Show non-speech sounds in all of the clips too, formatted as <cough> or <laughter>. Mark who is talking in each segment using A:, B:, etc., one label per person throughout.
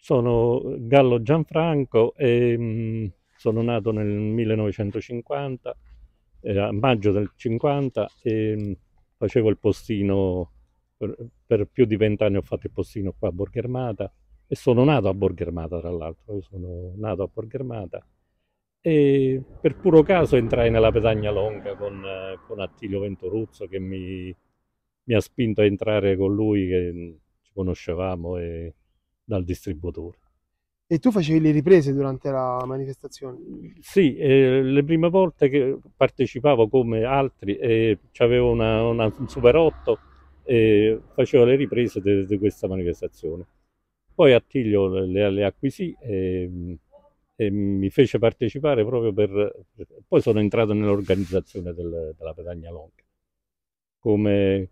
A: Sono eh, Gallo Gianfranco e mh, mm, sono nato nel 1950, eh, a maggio del 50 e mh, mm, facevo il postino, per, per più di vent'anni ho fatto il postino qua a Borghermata e sono nato a Borghermata tra l'altro, io eh, sono nato a Borghermata e per puro caso entrai nella Petagna Longa con, eh, con Attilio Ventoruzzo che mi, mi, ha spinto a entrare con lui, che mm, ci conoscevamo e dal distributore.
B: E tu facevi le riprese durante la manifestazione?
A: Sì, eh, le prime volte che partecipavo come altri, eh, avevo una, una, un Super 8 e facevo le riprese di questa manifestazione. Poi Attilio le, le acquisì e, e, mi fece partecipare proprio per... Poi sono entrato nell'organizzazione del, della Pedagna Longa come,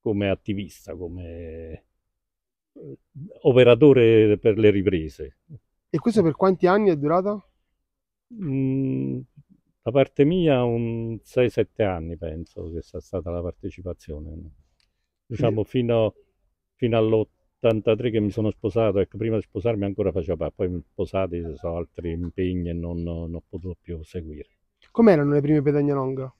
A: come attivista, come operatore per le riprese.
B: E questo per quanti anni è durata?
A: Mm, da parte mia un 6-7 anni penso che sia stata la partecipazione. Diciamo fino, fino all'83 che mi sono sposato, ecco prima di sposarmi ancora faceva parte, poi mi sposati ci sono altri impegni e non, non ho potuto più seguire.
B: Com'erano le prime pedagna longa?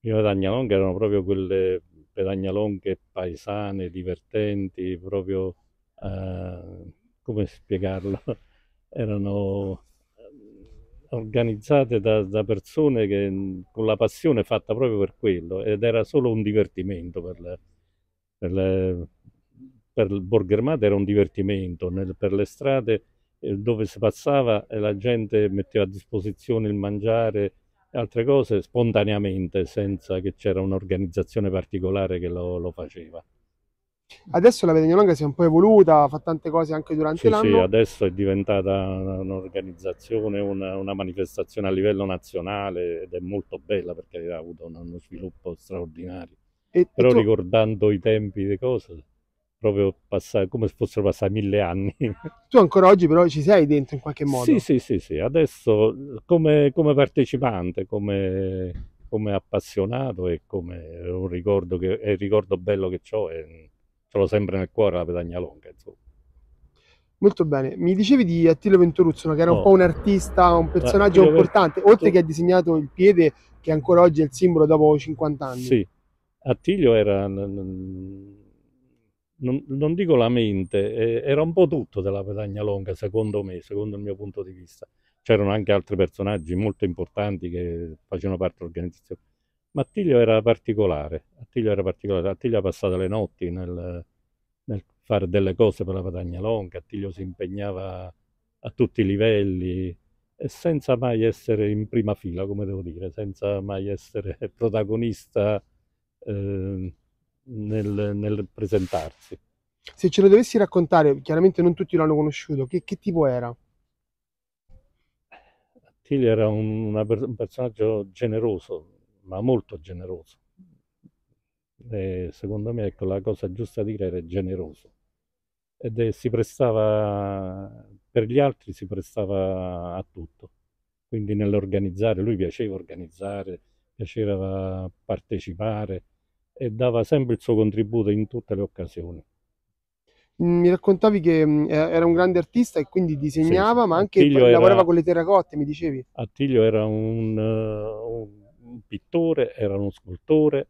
A: Le prime longa erano proprio quelle pedagna longhe paesane, divertenti, proprio uh, come spiegarlo, <laughs> erano eh, organizzate da, da persone che, mm, con la passione fatta proprio per quello ed era solo un divertimento per, le, per, le, per il Borghermat era un divertimento, nel, per le strade eh, dove si passava e la gente metteva a disposizione il mangiare e altre cose spontaneamente senza che c'era un'organizzazione particolare che lo, lo faceva.
B: Adesso la Petagnolonga si è un po' evoluta, fa tante cose anche durante sì, l'anno. Sì,
A: adesso è diventata un'organizzazione, una, una, manifestazione a livello nazionale ed è molto bella perché ha avuto uno sviluppo straordinario. E, Però e tu... ricordando i tempi di cose, proprio passati, come se fossero passati mille anni. <laughs>
B: Tu ancora oggi però ci sei dentro in qualche modo? Sì,
A: sì, sì, sì. adesso come, come partecipante, come, come, appassionato e come un ricordo, che, è il ricordo bello che ho. È, portalo sempre nel cuore la pedagna longa. Insomma.
B: Molto bene, mi dicevi di Attilio Venturuzzo, che era no. un po' un artista, un eh, personaggio Attilo importante, Venturuzzo... oltre che ha disegnato il piede, che ancora oggi è il simbolo dopo 50 anni. Sì,
A: Attilio era, non, non dico la mente, era un po' tutto della pedagna longa, secondo me, secondo il mio punto di vista. C'erano anche altri personaggi molto importanti che facevano parte dell'organizzazione ma Attilio era particolare, Attilio era particolare, Attilio ha passato le notti nel, nel fare delle cose per la Padagna Longa, Attilio si impegnava a tutti i livelli e senza mai essere in prima fila, come devo dire, senza mai essere <laughs> protagonista eh, nel, nel, presentarsi.
B: Se ce lo dovessi raccontare, chiaramente non tutti l'hanno conosciuto, che, che, tipo era?
A: Attilio era un, un personaggio generoso, ma molto generoso. E secondo me ecco, la cosa giusta di dire era generoso. Ed è, si prestava, per gli altri si prestava a tutto. Quindi nell'organizzare, lui piaceva organizzare, piaceva partecipare e dava sempre il suo contributo in tutte le occasioni.
B: Mm, mi raccontavi che mm, era un grande artista e quindi disegnava, sì, ma anche Attilio lavorava era, con le terracotte, mi dicevi.
A: Attilio era un, eh, un un pittore, era uno scultore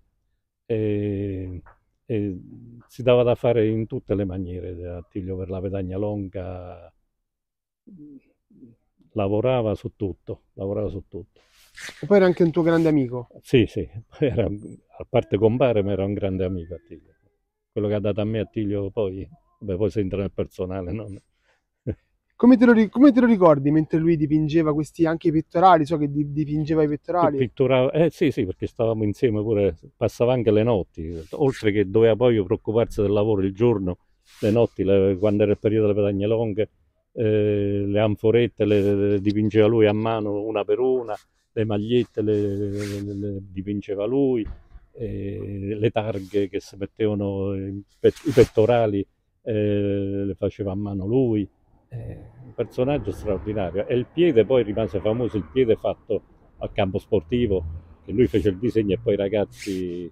A: e, e si dava da fare in tutte le maniere. Attilio per la pedagna longa lavorava su tutto, lavorava su tutto.
B: E poi era anche un tuo grande amico?
A: Sì, sì, <laughs> era, a parte compare, ma era un grande amico Attilio. Quello che ha dato a me Attilio poi, vabbè, poi si entra nel personale,
B: no? Come te, lo, come te, lo, ricordi mentre lui dipingeva questi anche i pettorali? So che dipingeva i pettorali.
A: Pitturava, eh, sì, sì, perché stavamo insieme pure, passava anche le notti, oltre che doveva poi preoccuparsi del lavoro il giorno, le notti, le, quando era il periodo delle pedagne longhe, eh, le anforette le, le, dipingeva lui a mano una per una, le magliette le, dipingeva lui, eh, le targhe che si mettevano, i, i pettorali eh, le faceva a mano lui un personaggio straordinario. E il piede poi rimase famoso, il piede fatto al campo sportivo, che lui fece il disegno e poi i ragazzi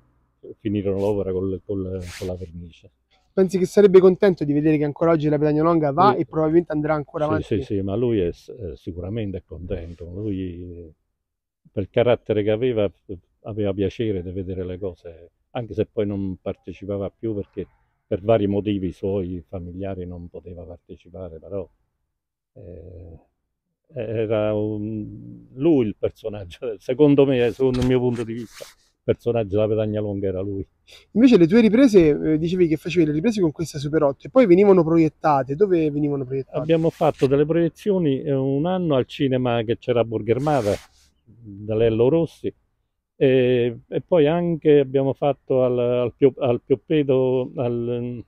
A: finirono l'opera col, col, con la vernice.
B: Pensi che sarebbe contento di vedere che ancora oggi la Longa va lui, e probabilmente andrà ancora avanti? Sì, sì,
A: ma lui è, sicuramente contento. Lui, per il carattere che aveva, aveva piacere di vedere le cose, anche se poi non partecipava più perché per vari motivi suoi familiari non poteva partecipare, però eh, era un, lui il personaggio, secondo me, eh, secondo il mio punto di vista, il personaggio della Petagnalonga era lui.
B: Invece le tue riprese, eh, dicevi che facevi le riprese con questa Super 8 e poi venivano proiettate, dove venivano proiettate?
A: Abbiamo fatto delle proiezioni eh, un anno al cinema che c'era Burger Borghermada, da Lello Rossi, e, e poi anche abbiamo fatto al, al, pio, al Pioppedo, al,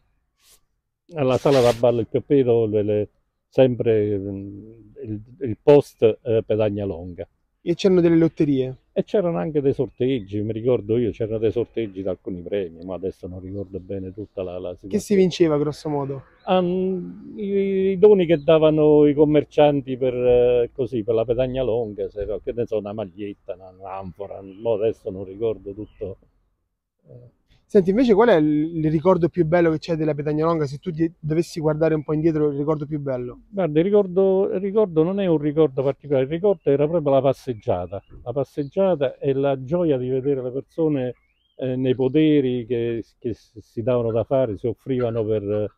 A: alla sala da ballo il Pioppedo, le, le, sempre mm, il, il post eh, Pedagna Longa.
B: E c'erano delle lotterie?
A: e c'erano anche dei sorteggi, mi ricordo io, c'erano dei sorteggi da alcuni premi, ma adesso non ricordo bene tutta la, la situazione. Che si
B: vinceva grosso modo? Um,
A: i, i, doni che davano i commercianti per, eh, così, per la pedagna longa, se, che ne so, una maglietta, un'anfora, adesso non ricordo tutto.
B: Eh, Senti, invece qual è il ricordo più bello che c'è della Petagna Longa? Se tu dovessi guardare un po' indietro, il ricordo più bello?
A: Guarda, il ricordo, il ricordo, non è un ricordo particolare, il ricordo era proprio la passeggiata. La passeggiata e la gioia di vedere le persone eh, nei poteri che, che, si davano da fare, si offrivano per,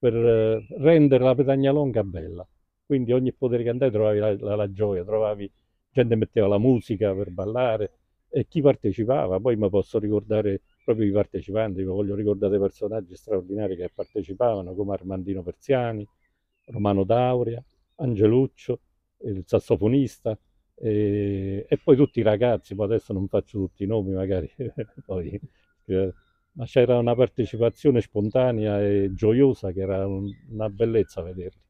A: per eh, rendere la Petagna Longa bella. Quindi ogni potere che andai trovavi la, la, la gioia, trovavi gente che metteva la musica per ballare e chi partecipava. Poi mi posso ricordare proprio i partecipanti, vi voglio ricordare personaggi straordinari che partecipavano come Armandino Persiani, Romano D'Auria, Angeluccio, il sassofonista e, e, poi tutti i ragazzi, poi adesso non faccio tutti i nomi magari, <laughs> poi, ma c'era una partecipazione spontanea e gioiosa che era un, una bellezza vederli.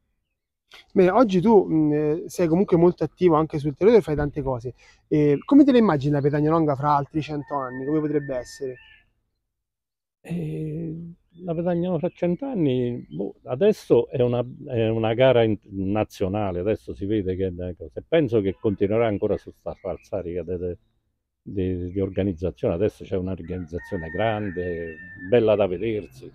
B: Bene, oggi tu mh, sei comunque molto attivo anche sul territorio e fai tante cose. E come te le immagini la Petagna Longa fra altri cento anni? Come potrebbe essere?
A: E la guadagnano fra cent'anni. Boh, adesso è una, è una, gara nazionale, adesso si vede che ecco, se penso che continuerà ancora su questa falsarica di, organizzazione. Adesso c'è un'organizzazione grande, bella da vedersi.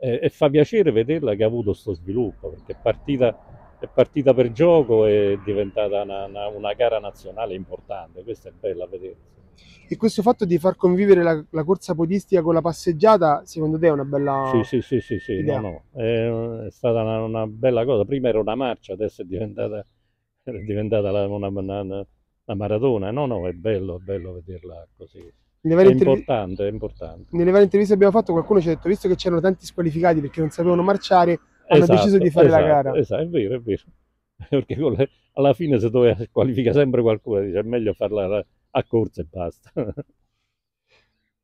A: E, e, fa piacere vederla che ha avuto questo sviluppo, perché è partita, è partita, per gioco e è diventata una, una, una gara nazionale importante. Questa è bella a vedersi.
B: E questo fatto di far convivere la, la corsa podistica con la passeggiata, secondo te è una bella Sì, sì, sì, sì, sì no, no. È, è, stata una, una,
A: bella cosa. Prima era una marcia, adesso è diventata, <laughs> è diventata la, una, una, una maratona. No, no, è bello, è bello vederla così. È importante, è importante.
B: Nelle varie interviste che abbiamo fatto qualcuno ci ha detto, visto che c'erano tanti squalificati perché non sapevano marciare, hanno esatto, deciso di fare esatto, la gara.
A: Esatto, è vero, è vero. <laughs> Perché le, alla fine se doveva qualifica sempre qualcuno, dice è meglio farla a corsa e basta. <laughs>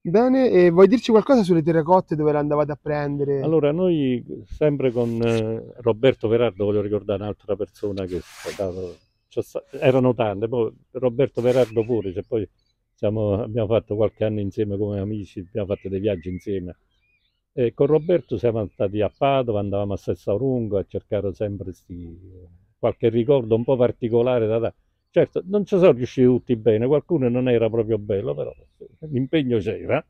B: Bene, e vuoi dirci qualcosa sulle terracotte dove le andavate a prendere? Allora,
A: noi sempre con eh, Roberto Verardo, voglio ricordare un'altra persona che stato, cioè, erano tante, poi Roberto Verardo pure, cioè, poi siamo, abbiamo fatto qualche anno insieme come amici, abbiamo fatto dei viaggi insieme. E con Roberto siamo stati a Padova, andavamo a Sessa Orungo a cercare sempre sti, qualche ricordo un po' particolare da, da Certo, non ci sono riusciti tutti bene, qualcuno non era proprio bello, però l'impegno c'era.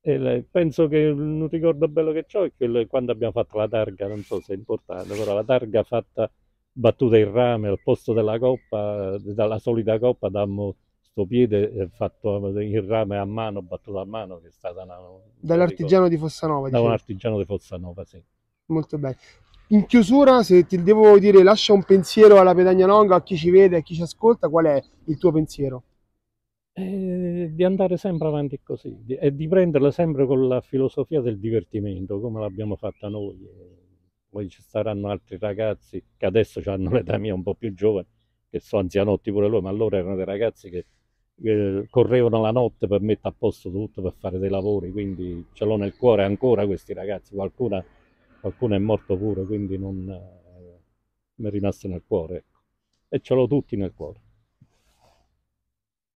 A: E penso che un ricordo bello che ho è che quando abbiamo fatto la targa, non so se è importante, però la targa fatta battuta in rame al posto della coppa, dalla solita coppa, dammo sto piede eh, fatto in rame a mano, battuto a mano, che è
B: stata una... Dall'artigiano di Fossanova, Da diciamo. un
A: artigiano di Fossanova, sì.
B: Molto bene. In chiusura, se ti devo dire, lascia un pensiero alla pedagna longa, a chi ci vede, a chi ci ascolta, qual è il tuo pensiero?
A: Eh, di andare sempre avanti così di, e di prenderla sempre con la filosofia del divertimento, come l'abbiamo fatta noi. Poi ci saranno altri ragazzi che adesso hanno <laughs> l'età mia un po' più giovane, che sono anzianotti pure loro, ma allora erano dei ragazzi che eh, correvano la notte per mettere a posto tutto, per fare dei lavori, quindi ce l'ho nel cuore ancora questi ragazzi, qualcuna qualcuno è morto pure, quindi non, eh, mi è rimasto nel cuore. Ecco. E ce l'ho tutti nel cuore.